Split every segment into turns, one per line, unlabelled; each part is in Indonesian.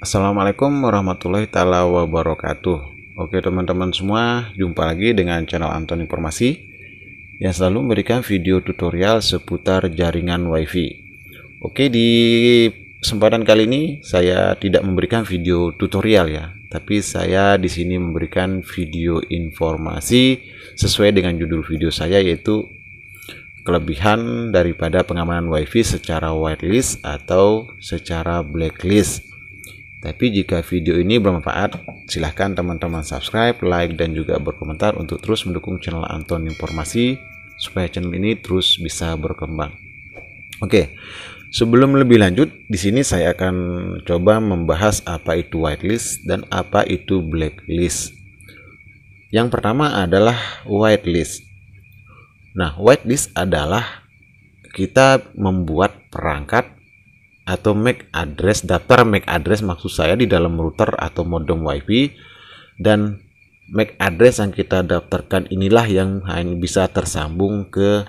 Assalamualaikum warahmatullahi taala wabarakatuh. Oke teman-teman semua, jumpa lagi dengan channel Anton Informasi yang selalu memberikan video tutorial seputar jaringan WiFi. Oke di kesempatan kali ini saya tidak memberikan video tutorial ya, tapi saya di sini memberikan video informasi sesuai dengan judul video saya yaitu kelebihan daripada pengamanan WiFi secara whitelist atau secara blacklist. Tapi jika video ini bermanfaat, silahkan teman-teman subscribe, like, dan juga berkomentar untuk terus mendukung channel Anton Informasi supaya channel ini terus bisa berkembang. Oke, sebelum lebih lanjut, di sini saya akan coba membahas apa itu whitelist dan apa itu blacklist. Yang pertama adalah whitelist. Nah, whitelist adalah kita membuat perangkat atau MAC address daftar MAC address maksud saya di dalam router atau modem WiFi dan MAC address yang kita daftarkan inilah yang hanya bisa tersambung ke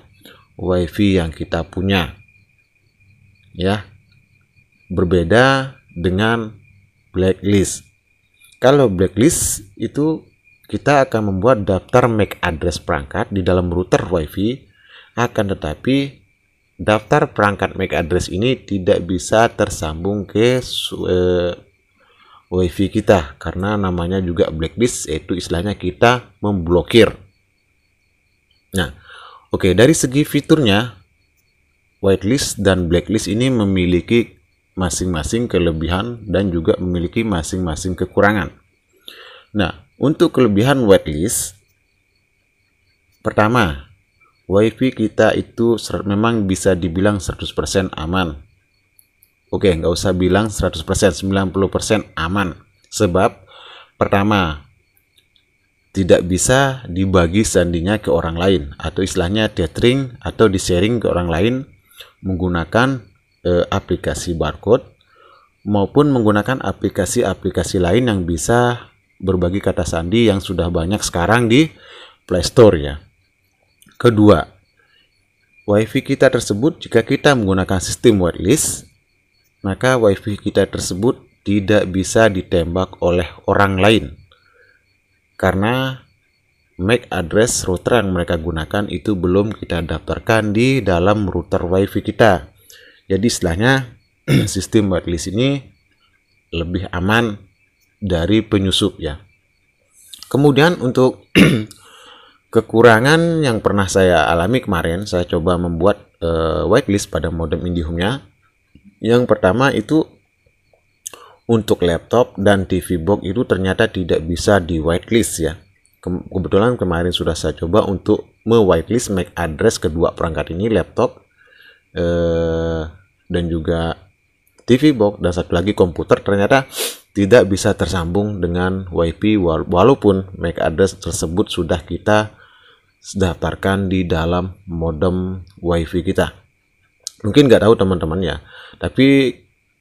WiFi yang kita punya. Ya. Berbeda dengan blacklist. Kalau blacklist itu kita akan membuat daftar MAC address perangkat di dalam router WiFi akan tetapi daftar perangkat MAC address ini tidak bisa tersambung ke uh, WiFi kita karena namanya juga blacklist yaitu istilahnya kita memblokir. Nah, oke okay, dari segi fiturnya whitelist dan blacklist ini memiliki masing-masing kelebihan dan juga memiliki masing-masing kekurangan. Nah, untuk kelebihan whitelist pertama wifi kita itu memang bisa dibilang 100% aman oke nggak usah bilang 100% 90% aman sebab pertama tidak bisa dibagi sandinya ke orang lain atau istilahnya tethering atau di sharing ke orang lain menggunakan e, aplikasi barcode maupun menggunakan aplikasi-aplikasi lain yang bisa berbagi kata sandi yang sudah banyak sekarang di Play Store ya. Kedua, WiFi kita tersebut jika kita menggunakan sistem wireless, maka WiFi kita tersebut tidak bisa ditembak oleh orang lain karena MAC address router yang mereka gunakan itu belum kita daftarkan di dalam router WiFi kita. Jadi istilahnya sistem wireless ini lebih aman dari penyusup ya. Kemudian untuk Kekurangan yang pernah saya alami kemarin, saya coba membuat uh, whitelist pada modem IndiHome-nya. Yang pertama itu untuk laptop dan TV box itu ternyata tidak bisa di whitelist ya. kebetulan kemarin sudah saya coba untuk me-whitelist MAC address kedua perangkat ini laptop eh, dan juga TV box dan satu lagi komputer ternyata tidak bisa tersambung dengan WiFi walaupun MAC address tersebut sudah kita daftarkan di dalam modem wifi kita mungkin nggak tahu teman-teman ya tapi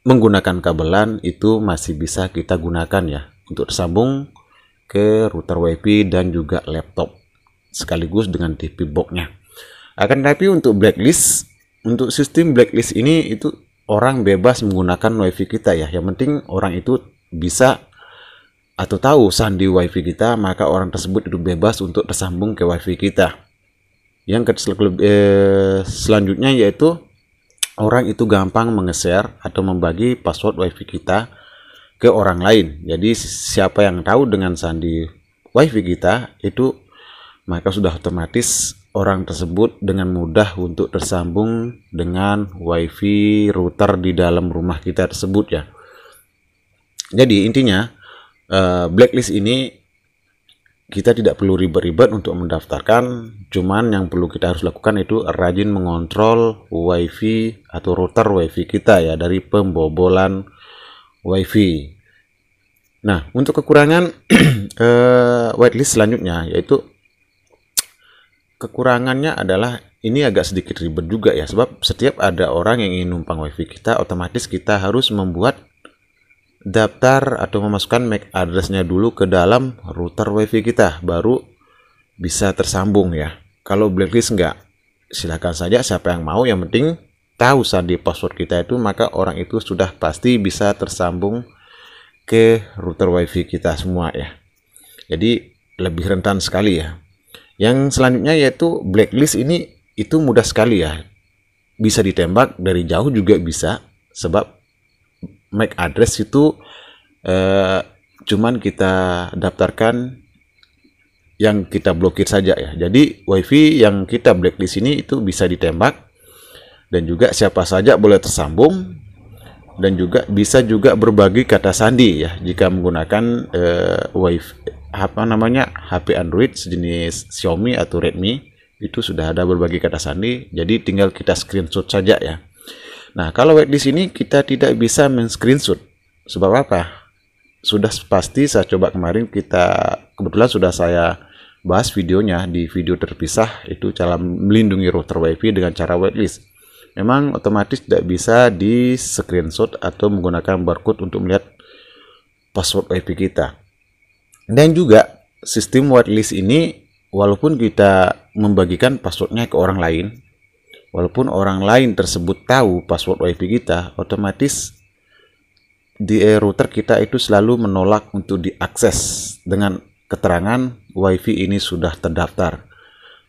menggunakan kabelan itu masih bisa kita gunakan ya untuk tersambung ke router wifi dan juga laptop sekaligus dengan TV boxnya akan tapi untuk blacklist untuk sistem blacklist ini itu orang bebas menggunakan wifi kita ya yang penting orang itu bisa atau tahu sandi wifi kita, maka orang tersebut itu bebas untuk tersambung ke wifi kita. Yang ke, eh, selanjutnya yaitu orang itu gampang mengeser atau membagi password wifi kita ke orang lain. Jadi siapa yang tahu dengan sandi wifi kita itu maka sudah otomatis orang tersebut dengan mudah untuk tersambung dengan wifi router di dalam rumah kita tersebut ya. Jadi intinya Eh, blacklist ini kita tidak perlu ribet-ribet untuk mendaftarkan. Cuman yang perlu kita harus lakukan itu rajin mengontrol WiFi atau router WiFi kita ya dari pembobolan WiFi. Nah, untuk kekurangan uh, whitelist selanjutnya yaitu kekurangannya adalah ini agak sedikit ribet juga ya sebab setiap ada orang yang ingin numpang wifi kita otomatis kita harus membuat daftar atau memasukkan MAC e address-nya dulu ke dalam router WiFi kita baru bisa tersambung ya. Kalau blacklist enggak, silakan saja siapa yang mau yang penting tahu sandi password kita itu maka orang itu sudah pasti bisa tersambung ke router WiFi kita semua ya. Jadi lebih rentan sekali ya. Yang selanjutnya yaitu blacklist ini itu mudah sekali ya. Bisa ditembak dari jauh juga bisa sebab MAC address itu eh, cuman kita daftarkan yang kita blokir saja ya. Jadi WiFi yang kita black di sini itu bisa ditembak dan juga siapa saja boleh tersambung dan juga bisa juga berbagi kata sandi ya jika menggunakan eh, WiFi apa namanya HP Android sejenis Xiaomi atau Redmi itu sudah ada berbagi kata sandi. Jadi tinggal kita screenshot saja ya. Nah, kalau whitelist ini kita tidak bisa men-screenshot. Sebab apa? Sudah pasti saya coba kemarin kita kebetulan sudah saya bahas videonya di video terpisah itu cara melindungi router WiFi dengan cara whitelist. Memang otomatis tidak bisa di screenshot atau menggunakan barcode untuk melihat password WiFi kita. Dan juga sistem whitelist ini walaupun kita membagikan passwordnya ke orang lain, walaupun orang lain tersebut tahu password WiFi kita, otomatis di e router kita itu selalu menolak untuk diakses dengan keterangan WiFi ini sudah terdaftar.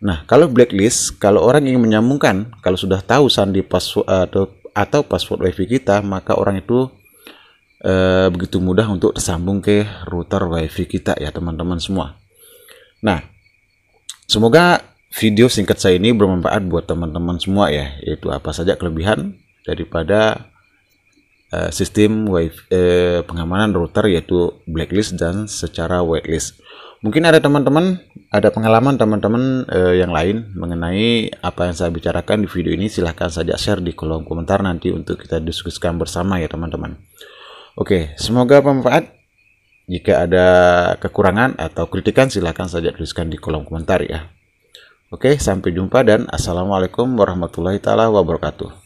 Nah, kalau blacklist, kalau orang ingin menyambungkan, kalau sudah tahu sandi password atau, atau password WiFi kita, maka orang itu e, begitu mudah untuk tersambung ke router WiFi kita ya teman-teman semua. Nah, semoga video singkat saya ini bermanfaat buat teman-teman semua ya, yaitu apa saja kelebihan daripada uh, sistem wifi, uh, pengamanan router yaitu blacklist dan secara whitelist. Mungkin ada teman-teman, ada pengalaman teman-teman uh, yang lain mengenai apa yang saya bicarakan di video ini, silahkan saja share di kolom komentar nanti untuk kita diskusikan bersama ya teman-teman. Oke, semoga bermanfaat. Jika ada kekurangan atau kritikan silahkan saja tuliskan di kolom komentar ya. Oke, sampai jumpa dan assalamualaikum warahmatullahi taala wabarakatuh.